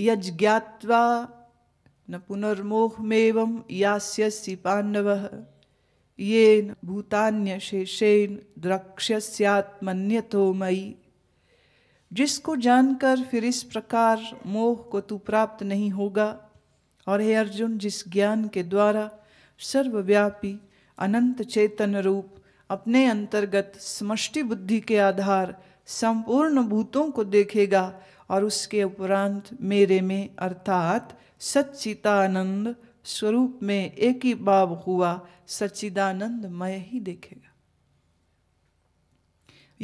यज्ञात्वा न पुनर्मोहमेवं यास्यसि पाण्डवः येन भूतान्यशेषेण द्रक्ष्यस्यात्मन्यतो मयि जिसको जानकर फिर इस प्रकार मोह को तू प्राप्त नहीं होगा और हे अर्जुन जिस ज्ञान के द्वारा सर्वव्यापी अनंत चेतन रूप अपने अंतर्गत समष्टि बुद्धि के आधार संपूर्ण भूतों को देखेगा और उसके उपरांत मेरे में अर्थात सच्चिदानंद स्वरूप में एक ही भाव हुआ सच्चिदानंद मैं ही देखेगा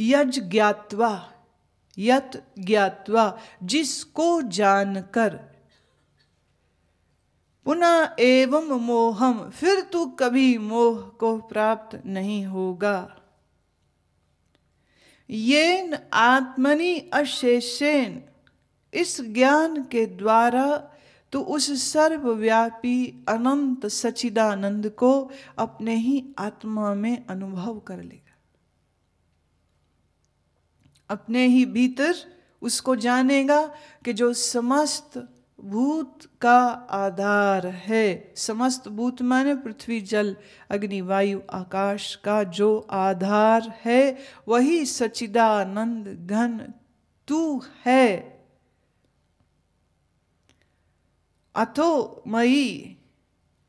यज ज्ञातवा यत ज्ञातवा जिसको जानकर पुनः एवं मोहम फिर तू कभी मोह को प्राप्त नहीं होगा येन आत्मनि अशेषेन इस ज्ञान के द्वारा तो उस सर्वव्यापी अनंत सचिदानंद को अपने ही आत्मा में अनुभव कर लेगा अपने ही भीतर उसको जानेगा कि जो समस्त भूत का आधार है समस्त भूत माने पृथ्वी जल अग्नि वायु आकाश का जो आधार है वही सचिदानंद घन तू है अथो मई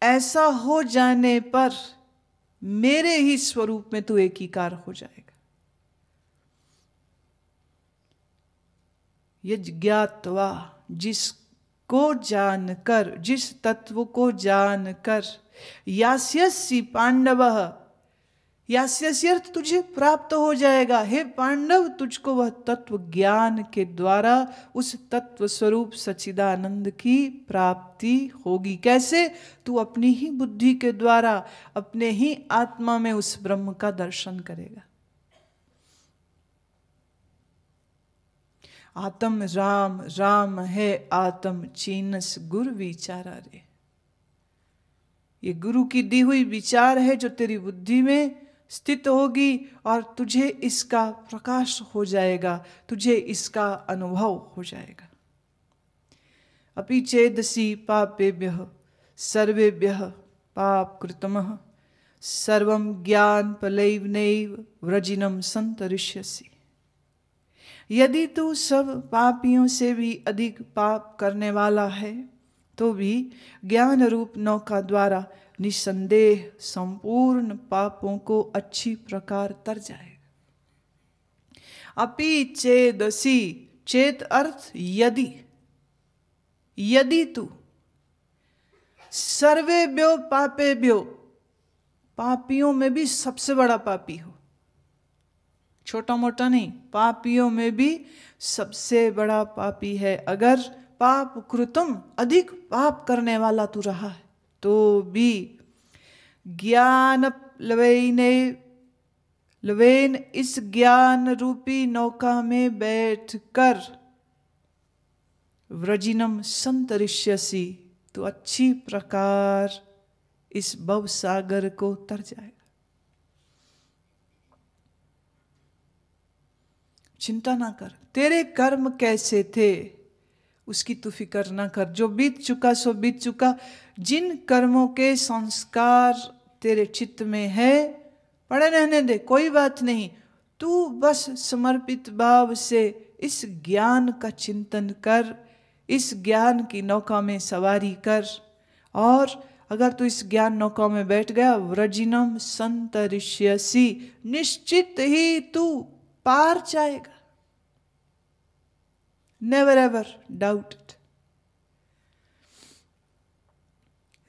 ऐसा हो जाने पर मेरे ही स्वरूप में तू तो एकीकार हो जाएगा यज्ञातवा ज्ञातवा जिसको जानकर जिस तत्व को जानकर यास्यसी पांडव यास्यस्यर्थ तुझे प्राप्त हो जाएगा हे पांडव तुझको वह तत्व ज्ञान के द्वारा उस तत्व स्वरूप सचिदानंद की प्राप्ति होगी कैसे तू अपनी ही बुद्धि के द्वारा अपने ही आत्मा में उस ब्रह्म का दर्शन करेगा आत्म राम राम है आत्म चीनस गुरु विचारा रे ये गुरु की दी हुई विचार है जो तेरी बुद्धि में स्थित होगी और तुझे इसका प्रकाश हो जाएगा तुझे इसका अनुभव हो जाएगा अपि चेदसी पापेभ्य सर्वेभ्य पाप कृतम सर्व ज्ञान पलैव नैव व्रजिनम संतरिष्यसी यदि तू सब पापियों से भी अधिक पाप करने वाला है तो भी ज्ञान रूप नौका द्वारा निसंदेह संपूर्ण पापों को अच्छी प्रकार तर जाएगा अपि चेदसी चेत अर्थ यदि यदि तू सर्वे ब्यो पापे ब्यो पापियों में भी सबसे बड़ा पापी हो छोटा मोटा नहीं पापियों में भी सबसे बड़ा पापी है अगर पाप कृतम अधिक पाप करने वाला तू रहा है तो भी ज्ञान लवेने लवेन इस ज्ञान रूपी नौका में बैठकर व्रजिनम संतरिष्यसी तो अच्छी प्रकार इस भव सागर को तर जाएगा चिंता ना कर तेरे कर्म कैसे थे उसकी तू फिक्र ना कर जो बीत चुका सो बीत चुका जिन कर्मों के संस्कार तेरे चित्त में है पड़े रहने दे कोई बात नहीं तू बस समर्पित भाव से इस ज्ञान का चिंतन कर इस ज्ञान की नौका में सवारी कर और अगर तू इस ज्ञान नौका में बैठ गया व्रजिनम संत ऋष्यसी निश्चित ही तू पार जाएगा नेवर एवर डाउट इट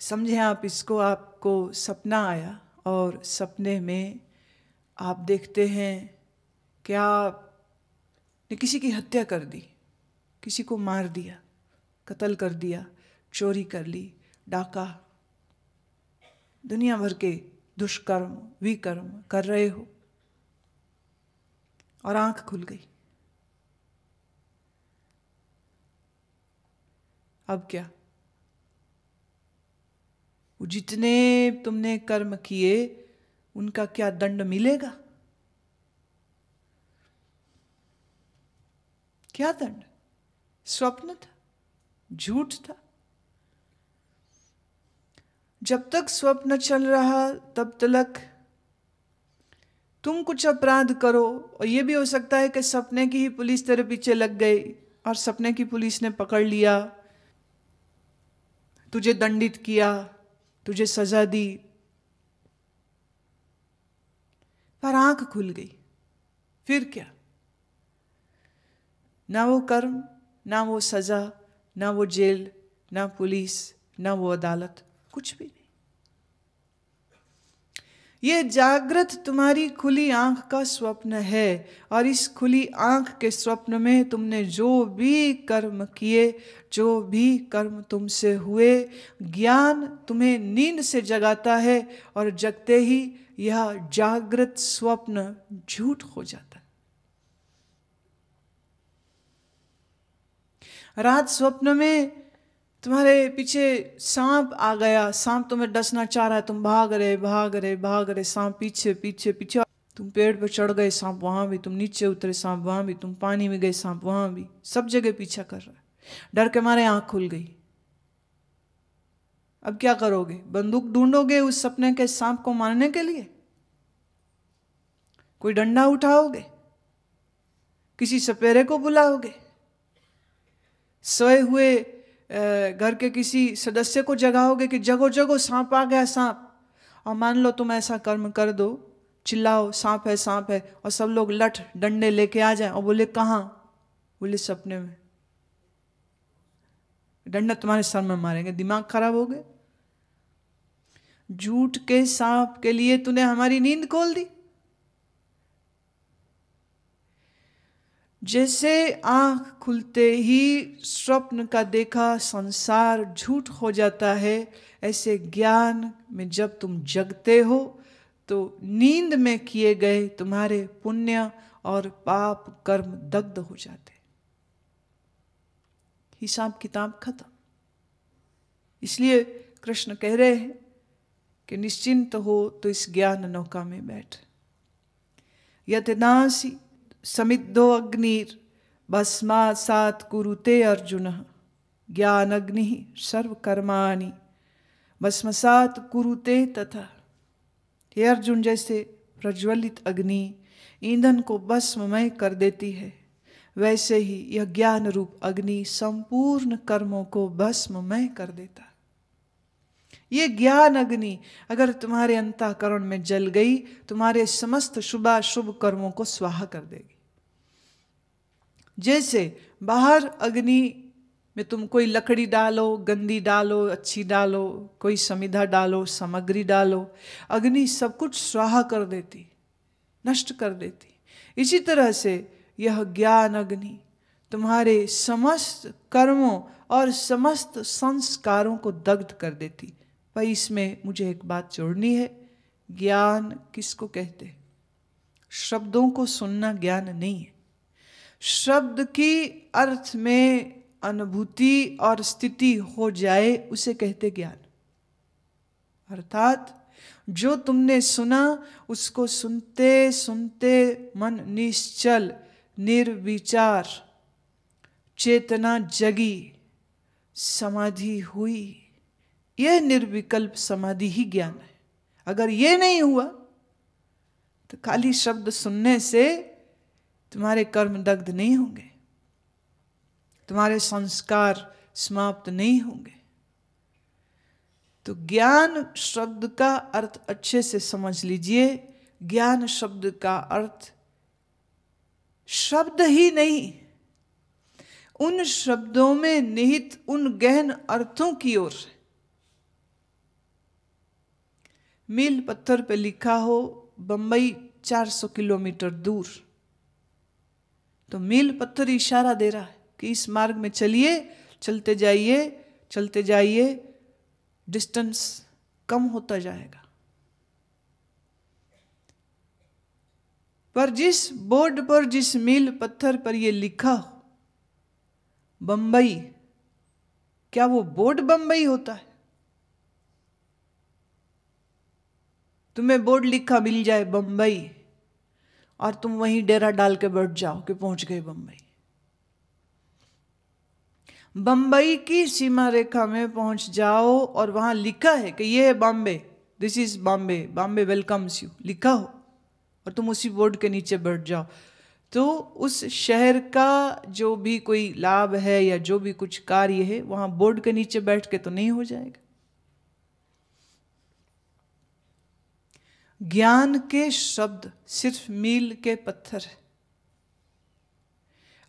समझे आप इसको आपको सपना आया और सपने में आप देखते हैं कि आप ने किसी की हत्या कर दी किसी को मार दिया कत्ल कर दिया चोरी कर ली डाका दुनिया भर के दुष्कर्म विकर्म कर रहे हो और आंख खुल गई अब क्या वो जितने तुमने कर्म किए उनका क्या दंड मिलेगा क्या दंड स्वप्न था झूठ था जब तक स्वप्न चल रहा तब तक तुम कुछ अपराध करो और ये भी हो सकता है कि सपने की ही पुलिस तेरे पीछे लग गई और सपने की पुलिस ने पकड़ लिया तुझे दंडित किया तुझे सजा दी पर आंख खुल गई फिर क्या ना वो कर्म ना वो सजा ना वो जेल ना पुलिस ना वो अदालत कुछ भी ये जागृत तुम्हारी खुली आंख का स्वप्न है और इस खुली आंख के स्वप्न में तुमने जो भी कर्म किए जो भी कर्म तुमसे हुए ज्ञान तुम्हें नींद से जगाता है और जगते ही यह जागृत स्वप्न झूठ हो जाता है रात स्वप्न में तुम्हारे पीछे सांप आ गया सांप तुम्हें डसना चाह रहा है तुम भाग रहे भाग रहे भाग रहे सांप पीछे पीछे पीछे तुम पेड़ पर चढ़ गए सांप वहां भी तुम नीचे उतरे सांप वहां भी तुम पानी में गए सांप वहां भी सब जगह पीछा कर रहा है डर के मारे आंख खुल गई अब क्या करोगे बंदूक ढूंढोगे उस सपने के सांप को मारने के लिए कोई डंडा उठाओगे किसी सपेरे को बुलाओगे सोए हुए घर के किसी सदस्य को जगाओगे कि जगो जगो सांप आ गया सांप और मान लो तुम ऐसा कर्म कर दो चिल्लाओ सांप है सांप है और सब लोग लठ डंडे लेके आ जाए और बोले कहाँ बोले सपने में डंडा तुम्हारे सर में मारेंगे दिमाग खराब हो गए झूठ के सांप के लिए तूने हमारी नींद खोल दी जैसे आंख खुलते ही स्वप्न का देखा संसार झूठ हो जाता है ऐसे ज्ञान में जब तुम जगते हो तो नींद में किए गए तुम्हारे पुण्य और पाप कर्म दग्ध हो जाते हिसाब किताब खत्म इसलिए कृष्ण कह रहे हैं कि निश्चिंत हो तो इस ज्ञान नौका में बैठ यतनासी समिद्धो अग्निर भस्मा सात कुरुते अर्जुन ज्ञान अग्नि भस्म सात कुरुते तथा हे अर्जुन जैसे प्रज्वलित अग्नि ईंधन को भस्ममय कर देती है वैसे ही यह ज्ञान रूप अग्नि संपूर्ण कर्मों को भस्ममय कर देता ये ज्ञान अग्नि अगर तुम्हारे अंतःकरण में जल गई तुम्हारे समस्त शुभा शुभ कर्मों को स्वाहा कर देगी जैसे बाहर अग्नि में तुम कोई लकड़ी डालो गंदी डालो अच्छी डालो कोई समिधा डालो सामग्री डालो अग्नि सब कुछ स्वाहा कर देती नष्ट कर देती इसी तरह से यह ज्ञान अग्नि तुम्हारे समस्त कर्मों और समस्त संस्कारों को दग्ध कर देती पर इसमें मुझे एक बात जोड़नी है ज्ञान किसको कहते शब्दों को सुनना ज्ञान नहीं है शब्द की अर्थ में अनुभूति और स्थिति हो जाए उसे कहते ज्ञान अर्थात जो तुमने सुना उसको सुनते सुनते मन निश्चल निर्विचार चेतना जगी समाधि हुई यह निर्विकल्प समाधि ही ज्ञान है अगर ये नहीं हुआ तो खाली शब्द सुनने से तुम्हारे कर्म दग्ध नहीं होंगे तुम्हारे संस्कार समाप्त नहीं होंगे तो ज्ञान शब्द का अर्थ अच्छे से समझ लीजिए ज्ञान शब्द का अर्थ शब्द ही नहीं उन शब्दों में निहित उन गहन अर्थों की ओर मील पत्थर पर लिखा हो बम्बई 400 किलोमीटर दूर तो मील पत्थर इशारा दे रहा है कि इस मार्ग में चलिए चलते जाइए चलते जाइए डिस्टेंस कम होता जाएगा पर जिस बोर्ड पर जिस मील पत्थर पर यह लिखा हो बंबई क्या वो बोर्ड बंबई होता है तुम्हें बोर्ड लिखा मिल जाए बंबई और तुम वहीं डेरा डाल के बैठ जाओ कि पहुंच गए बम्बई बम्बई की सीमा रेखा में पहुंच जाओ और वहां लिखा है कि ये है Bombay this is Bombay Bombay welcomes you लिखा हो और तुम उसी बोर्ड के नीचे बैठ जाओ तो उस शहर का जो भी कोई लाभ है या जो भी कुछ कार्य है वहां बोर्ड के नीचे बैठ के तो नहीं हो जाएगा ज्ञान के शब्द सिर्फ मील के पत्थर है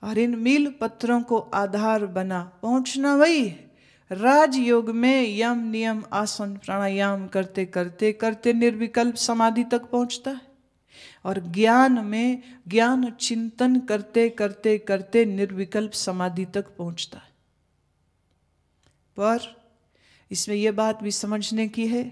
और इन मील पत्थरों को आधार बना पहुंचना वही है राजयोग में यम नियम आसन प्राणायाम करते करते करते निर्विकल्प समाधि तक पहुंचता है और ज्ञान में ज्ञान चिंतन करते करते करते निर्विकल्प समाधि तक पहुंचता है पर इसमें यह बात भी समझने की है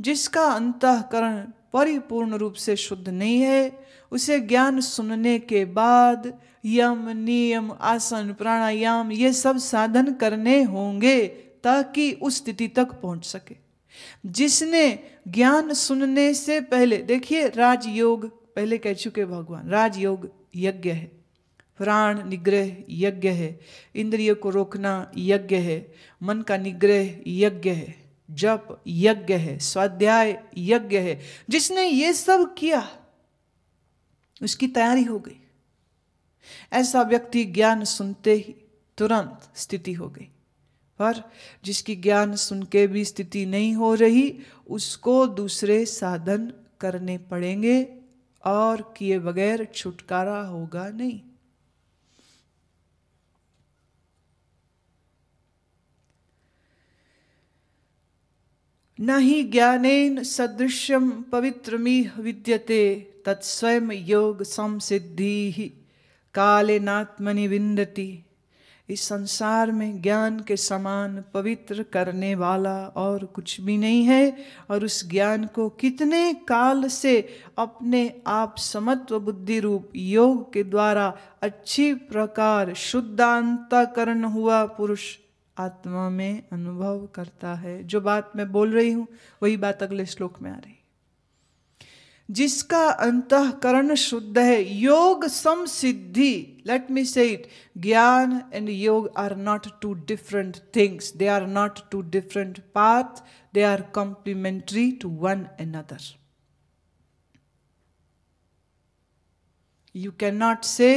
जिसका अंतकरण परिपूर्ण रूप से शुद्ध नहीं है उसे ज्ञान सुनने के बाद यम नियम आसन प्राणायाम ये सब साधन करने होंगे ताकि उस स्थिति तक पहुंच सके जिसने ज्ञान सुनने से पहले देखिए राजयोग पहले कह चुके भगवान राजयोग यज्ञ है प्राण निग्रह यज्ञ है इंद्रियों को रोकना यज्ञ है मन का निग्रह यज्ञ है जप यज्ञ है स्वाध्याय यज्ञ है जिसने ये सब किया उसकी तैयारी हो गई ऐसा व्यक्ति ज्ञान सुनते ही तुरंत स्थिति हो गई पर जिसकी ज्ञान सुन के भी स्थिति नहीं हो रही उसको दूसरे साधन करने पड़ेंगे और किए बगैर छुटकारा होगा नहीं न ही ज्ञानेन सदृश्यम पवित्रमीह विद्यते तत्स्वयं योग संसिद्धि ही काले नात्मनि विन्दति इस संसार में ज्ञान के समान पवित्र करने वाला और कुछ भी नहीं है और उस ज्ञान को कितने काल से अपने आप समत्व बुद्धि रूप योग के द्वारा अच्छी प्रकार शुद्धांतकरण हुआ पुरुष आत्मा में अनुभव करता है जो बात मैं बोल रही हूं वही बात अगले श्लोक में आ रही जिसका अंतकरण शुद्ध है योग सिद्धि लेट मी से it gyan and yog are not two different things they are not two different path they are complementary to one and other you can not say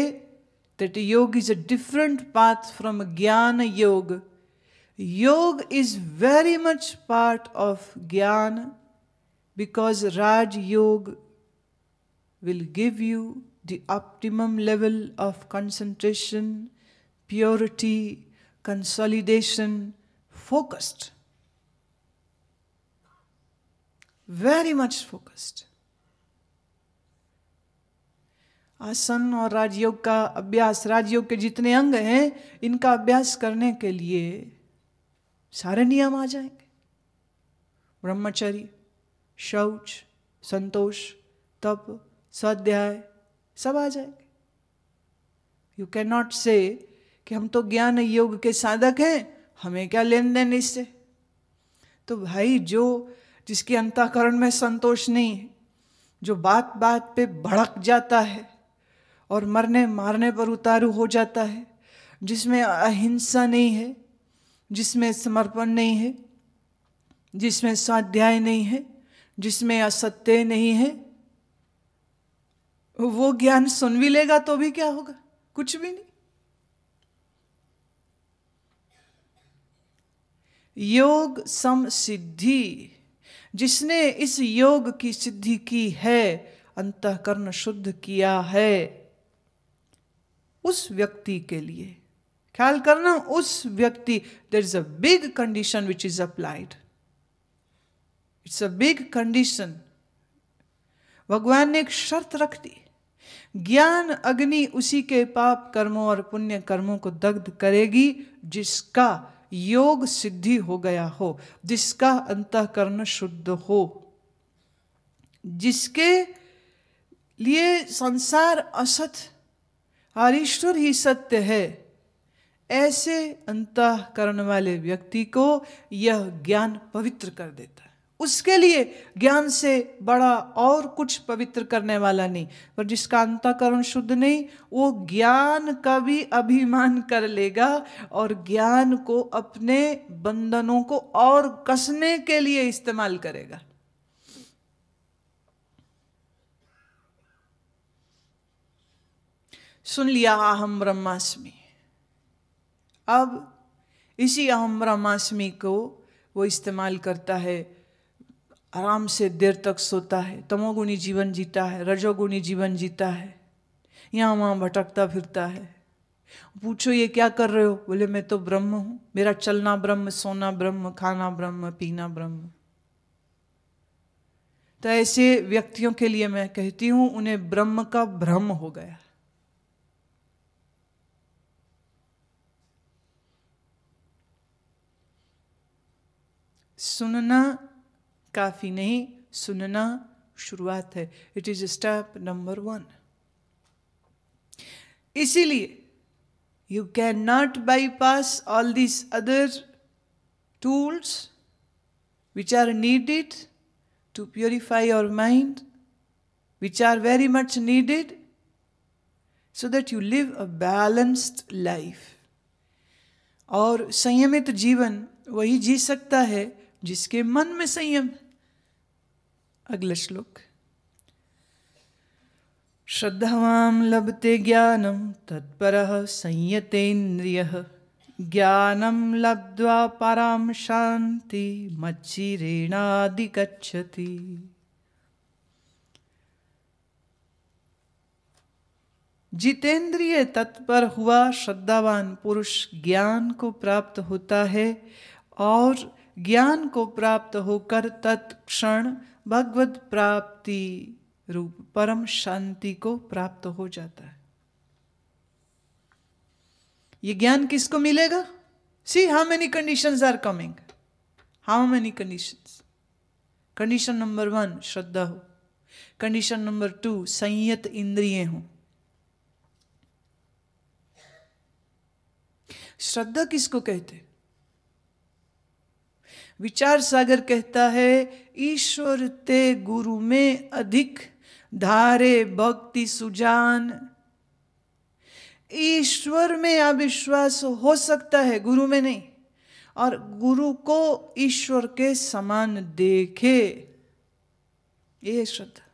that yog is a different path from gyan yog yog is very much part of gyan because rajyog will give you the optimum level of concentration purity consolidation focused very much focused asan और राजयोग का अभ्यास राजयोग के जितने अंग हैं इनका अभ्यास करने के लिए सारे नियम आ जाएंगे ब्रह्मचर्य शौच संतोष तप स्वाध्याय सब आ जाएंगे यू कैन नॉट से कि हम तो ज्ञान योग के साधक हैं हमें क्या लेन देन इससे तो भाई जो जिसके अंतकरण में संतोष नहीं है जो बात बात पे भड़क जाता है और मरने मारने पर उतारू हो जाता है जिसमें अहिंसा नहीं है जिसमें समर्पण नहीं है जिसमें स्वाध्याय नहीं है जिसमें असत्य नहीं है वो ज्ञान सुन भी लेगा तो भी क्या होगा कुछ भी नहीं योग सम सिद्धि जिसने इस योग की सिद्धि की है अंतकरण शुद्ध किया है उस व्यक्ति के लिए ख्याल करना उस व्यक्ति there is a big condition which is applied it's a big condition भगवान ने एक शर्त रख दी ज्ञान अग्नि उसी के पाप कर्मों और पुण्य कर्मों को दग्ध करेगी जिसका योग सिद्धि हो गया हो जिसका अंतकरण शुद्ध हो जिसके लिए संसार असत और ईश्वर ही सत्य है ऐसे अंतकरण वाले व्यक्ति को यह ज्ञान पवित्र कर देता है उसके लिए ज्ञान से बड़ा और कुछ पवित्र करने वाला नहीं पर जिसका अंतकरण शुद्ध नहीं वो ज्ञान का भी अभिमान कर लेगा और ज्ञान को अपने बंधनों को और कसने के लिए इस्तेमाल करेगा सुन लिया अहम ब्रह्मास्मि अब इसी अहम ब्रह्माष्टमी को वो इस्तेमाल करता है आराम से देर तक सोता है तमोगुणी जीवन जीता है रजोगुणी जीवन जीता है यहाँ वहाँ भटकता फिरता है पूछो ये क्या कर रहे हो बोले मैं तो ब्रह्म हूँ मेरा चलना ब्रह्म सोना ब्रह्म खाना ब्रह्म पीना ब्रह्म तो ऐसे व्यक्तियों के लिए मैं कहती हूँ उन्हें ब्रह्म का भ्रम हो गया सुनना काफ़ी नहीं सुनना शुरुआत है it is step number one इसीलिए you can not bypass all these other tools which are needed to purify your mind which are very much needed so that you live a balanced life और संयमित जीवन वही जी सकता है जिसके मन में संयम अगला श्लोक श्रद्धावाम लभते ज्ञानम तत्पर संयतेन्द्रिय ज्ञानम लब्ध्वा पराम शांति मच्छिरेणादि गच्छति जितेंद्रिय तत्पर हुआ श्रद्धावान पुरुष ज्ञान को प्राप्त होता है और ज्ञान को प्राप्त होकर तत्क्षण भगवत प्राप्ति रूप परम शांति को प्राप्त हो जाता है ये ज्ञान किसको मिलेगा see how many conditions are coming how many conditions condition number one श्रद्धा हो कंडीशन नंबर टू संयत इंद्रिय हो श्रद्धा किसको कहते हैं विचार सागर कहता है ईश्वर ते गुरु में अधिक धारे भक्ति सुजान ईश्वर में अविश्वास हो सकता है गुरु में नहीं और गुरु को ईश्वर के समान देखे ये श्रद्धा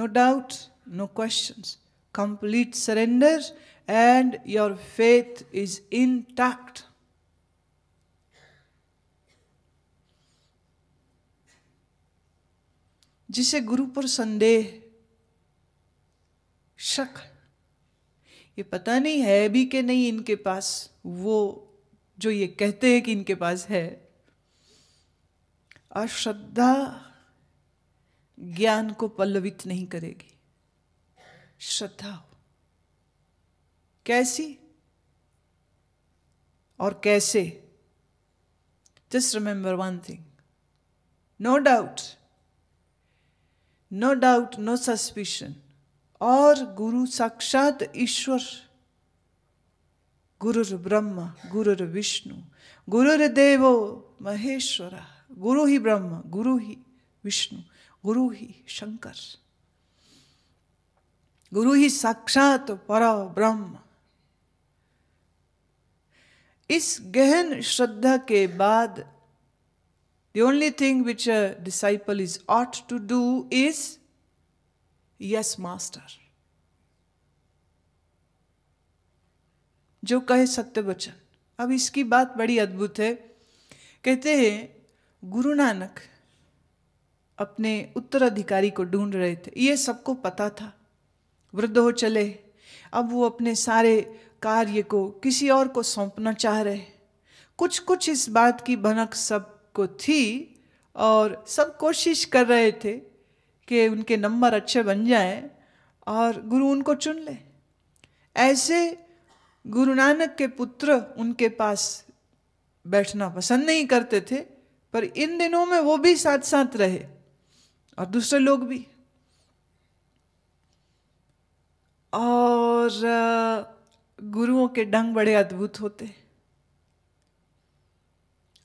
no doubt no questions complete surrender and your faith is intact. जिसे गुरु पर संदेह शक ये पता नहीं है भी कि नहीं इनके पास वो जो ये कहते हैं कि इनके पास है अश्रद्धा ज्ञान को पल्लवित नहीं करेगी श्रद्धा हो कैसी और कैसे just remember one thing no doubt no doubt no suspicion और गुरु साक्षात ईश्वर गुरुर ब्रह्म गुरुर विष्णु गुरुर देवो महेश्वर गुरु ही ब्रह्म गुरु ही विष्णु गुरु ही शंकर गुरु ही साक्षात पर ब्रह्म इस गहन श्रद्धा के बाद the only thing which a disciple is ought to do is yes master जो कहे सत्य वचन अब इसकी बात बड़ी अद्भुत है कहते हैं गुरु नानक अपने उत्तराधिकारी को ढूंढ रहे थे ये सबको पता था वृद्ध हो चले अब वो अपने सारे कार्य को किसी और को सौंपना चाह रहे कुछ कुछ इस बात की भनक सबको थी और सब कोशिश कर रहे थे कि उनके नंबर अच्छे बन जाएं और गुरु उनको चुन ले ऐसे गुरु नानक के पुत्र उनके पास बैठना पसंद नहीं करते थे पर इन दिनों में वो भी साथ साथ रहे और दूसरे लोग भी और गुरुओं के ढंग बड़े अद्भुत होते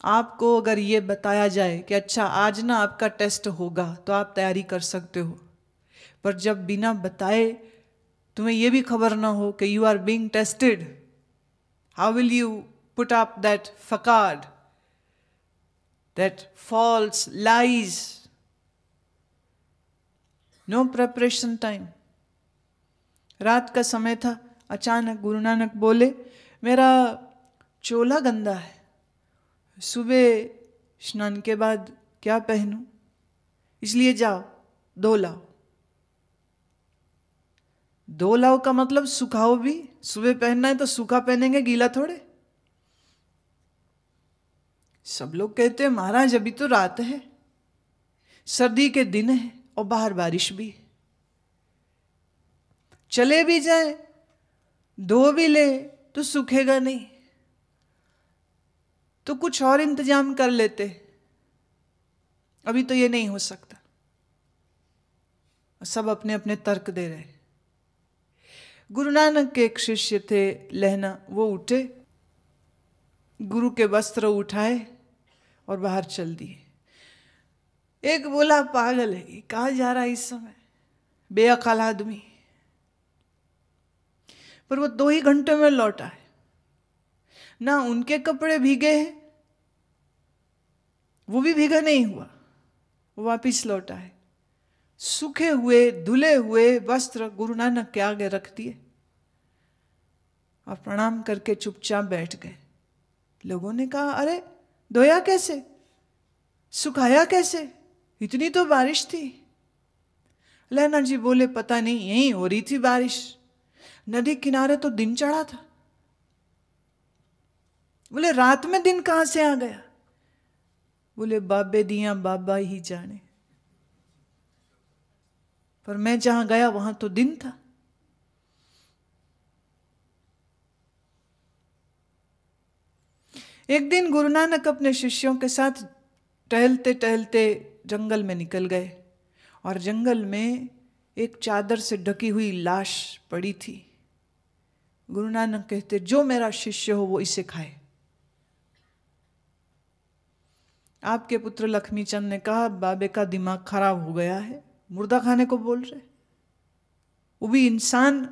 आपको अगर ये बताया जाए कि अच्छा आज ना आपका टेस्ट होगा तो आप तैयारी कर सकते हो पर जब बिना बताए तुम्हें यह भी खबर ना हो कि you are being tested how will you put up that facade that false lies no preparation time रात का समय था अचानक गुरु नानक बोले मेरा चोला गंदा है सुबह स्नान के बाद क्या पहनूं इसलिए जाओ दो लाओ दो लाओ का मतलब सुखाओ भी सुबह पहनना है तो सूखा पहनेंगे गीला थोड़े सब लोग कहते हैं महाराज अभी तो रात है सर्दी के दिन है और बाहर बारिश भी है चले भी जाए धो भी ले तो सूखेगा नहीं तो कुछ और इंतजाम कर लेते अभी तो ये नहीं हो सकता सब अपने अपने तर्क दे रहे गुरु नानक के एक शिष्य थे लहना वो उठे गुरु के वस्त्र उठाए और बाहर चल दिए एक बोला पागल है कहा जा रहा है इस समय बेअकाल आदमी पर वो दो ही घंटे में लौटा है ना उनके कपड़े भीगे हैं वो भी भीगा नहीं हुआ वो वापिस लौटा है सूखे हुए धुले हुए वस्त्र गुरु नानक के आगे रख दिए और प्रणाम करके चुपचाप बैठ गए लोगों ने कहा अरे धोया कैसे सुखाया कैसे इतनी तो बारिश थी लहना जी बोले पता नहीं यहीं हो रही थी बारिश नदी किनारे तो दिन चढ़ा था बोले रात में दिन कहां से आ गया बोले बाबे दिया बाबा ही जाने पर मैं जहां गया वहां तो दिन था एक दिन गुरु नानक अपने शिष्यों के साथ टहलते टहलते जंगल में निकल गए और जंगल में एक चादर से ढकी हुई लाश पड़ी थी गुरु नानक कहते जो मेरा शिष्य हो वो इसे खाए आपके पुत्र लक्ष्मी चंद ने कहा बाबे का दिमाग खराब हो गया है मुर्दा खाने को बोल रहे वो भी इंसान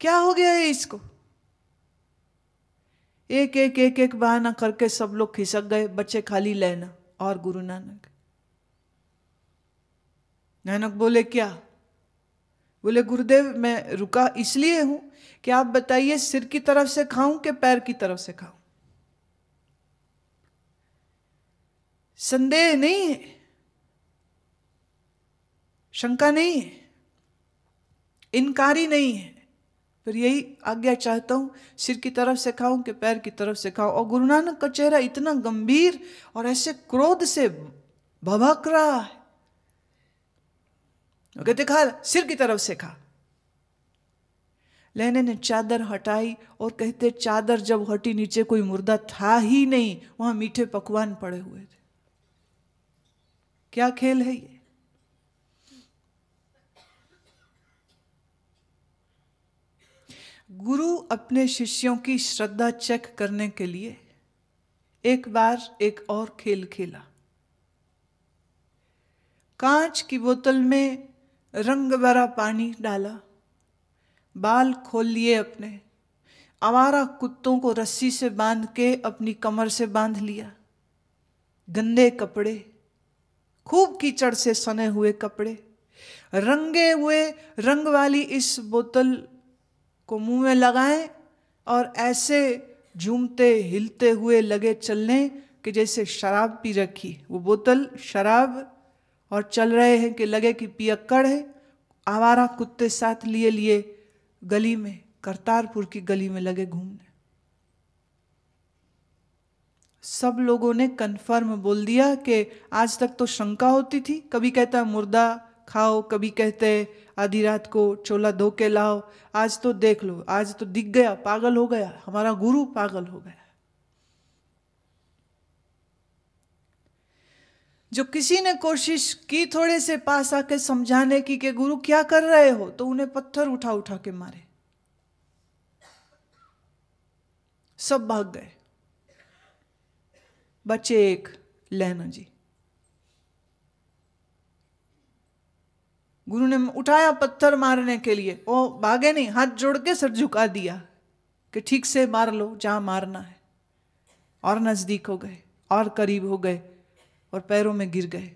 क्या हो गया है इसको एक एक एक एक बहाना करके सब लोग खिसक गए बच्चे खाली लेना और गुरु नानक नानक बोले क्या बोले गुरुदेव मैं रुका इसलिए हूं कि आप बताइए सिर की तरफ से खाऊं कि पैर की तरफ से खाऊं संदेह नहीं है शंका नहीं है इनकारी नहीं है फिर यही आज्ञा चाहता हूं सिर की तरफ से खाऊं कि पैर की तरफ से खाऊं और गुरु नानक का चेहरा इतना गंभीर और ऐसे क्रोध से भभक रहा है कहते खा सिर की तरफ से खा लेने ने चादर हटाई और कहते चादर जब हटी नीचे कोई मुर्दा था ही नहीं वहां मीठे पकवान पड़े हुए थे क्या खेल है ये गुरु अपने शिष्यों की श्रद्धा चेक करने के लिए एक बार एक और खेल खेला कांच की बोतल में रंग भरा पानी डाला बाल खोल लिए अपने आवारा कुत्तों को रस्सी से बांध के अपनी कमर से बांध लिया गंदे कपड़े खूब कीचड़ से सने हुए कपड़े रंगे हुए रंग वाली इस बोतल को मुंह में लगाएं और ऐसे झूमते हिलते हुए लगे चलने कि जैसे शराब पी रखी वो बोतल शराब और चल रहे हैं कि लगे कि पियक्कड़ है आवारा कुत्ते साथ लिए लिए गली में करतारपुर की गली में लगे घूमने सब लोगों ने कन्फर्म बोल दिया कि आज तक तो शंका होती थी कभी कहता मुर्दा खाओ कभी कहते आधी रात को चोला धो के लाओ आज तो देख लो आज तो दिख गया पागल हो गया हमारा गुरु पागल हो गया जो किसी ने कोशिश की थोड़े से पास आके समझाने की कि गुरु क्या कर रहे हो तो उन्हें पत्थर उठा उठा के मारे सब भाग गए बचे एक लहना जी गुरु ने उठाया पत्थर मारने के लिए वो भागे नहीं हाथ जोड़ के सर झुका दिया कि ठीक से मार लो जहां मारना है और नजदीक हो गए और करीब हो गए और पैरों में गिर गए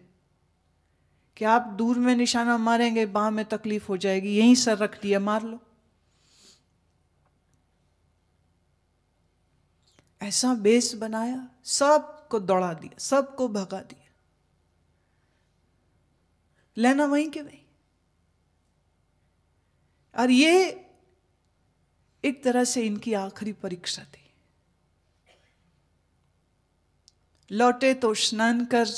कि आप दूर में निशाना मारेंगे बाह में तकलीफ हो जाएगी यहीं सर रख लिया मार लो ऐसा बेस बनाया सबको दौड़ा दिया सबको भगा दिया लेना वहीं के वहीं और ये एक तरह से इनकी आखिरी परीक्षा थी लौटे तो स्नान कर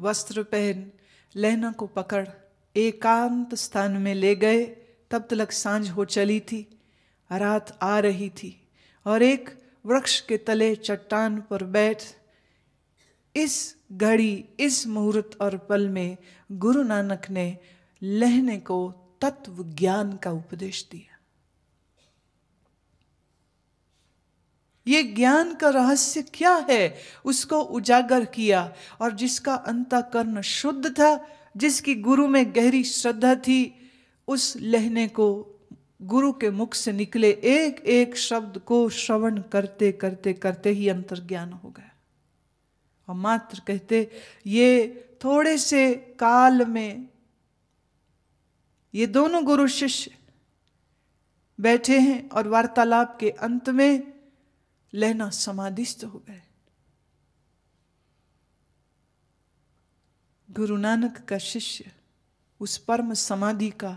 वस्त्र पहन लहना को पकड़ एकांत स्थान में ले गए तब तलक सांझ हो चली थी रात आ रही थी और एक वृक्ष के तले चट्टान पर बैठ इस घड़ी इस मुहूर्त और पल में गुरु नानक ने लहने को तत्व ज्ञान का उपदेश दिया ये ज्ञान का रहस्य क्या है उसको उजागर किया और जिसका अंतकरण शुद्ध था जिसकी गुरु में गहरी श्रद्धा थी उस लहने को गुरु के मुख से निकले एक एक शब्द को श्रवण करते करते करते ही अंतर्ज्ञान हो गया और मात्र कहते ये थोड़े से काल में ये दोनों गुरु शिष्य बैठे हैं और वार्तालाप के अंत में लेना समाधिस्त हो गए गुरु नानक का शिष्य उस परम समाधि का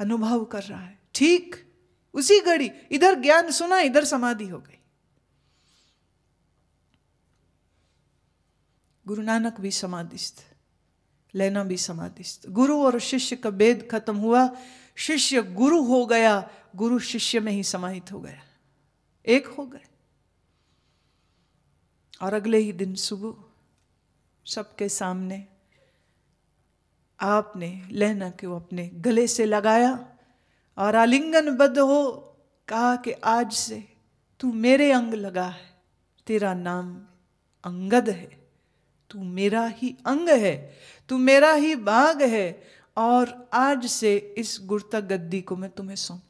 अनुभव कर रहा है ठीक उसी घड़ी इधर ज्ञान सुना इधर समाधि हो गई गुरु नानक भी समाधिस्थ लेना भी समाधिस्थ गुरु और शिष्य का भेद खत्म हुआ शिष्य गुरु हो गया गुरु शिष्य में ही समाहित हो गया एक हो गए और अगले ही दिन सुबह सबके सामने आपने लहना को अपने गले से लगाया और आलिंगनबद्ध हो कहा कि आज से तू मेरे अंग लगा है तेरा नाम अंगद है तू मेरा ही अंग है तू मेरा ही भाग है और आज से इस गुर्ता गद्दी को मैं तुम्हें सौंप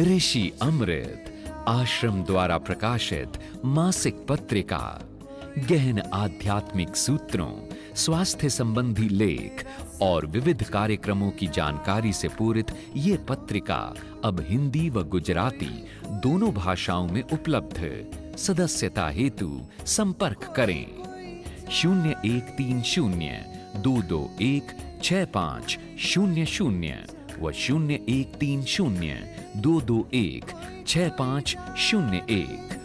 ऋषि अमृत आश्रम द्वारा प्रकाशित मासिक पत्रिका गहन आध्यात्मिक सूत्रों स्वास्थ्य संबंधी लेख और विविध कार्यक्रमों की जानकारी से पूरित ये पत्रिका अब हिंदी व गुजराती दोनों भाषाओं में उपलब्ध सदस्यता हेतु संपर्क करें शून्य एक तीन शून्य दो दो एक छ पाँच शून्य शून्य व शून्य एक तीन शून्य दो दो एक छ पाँच शून्य एक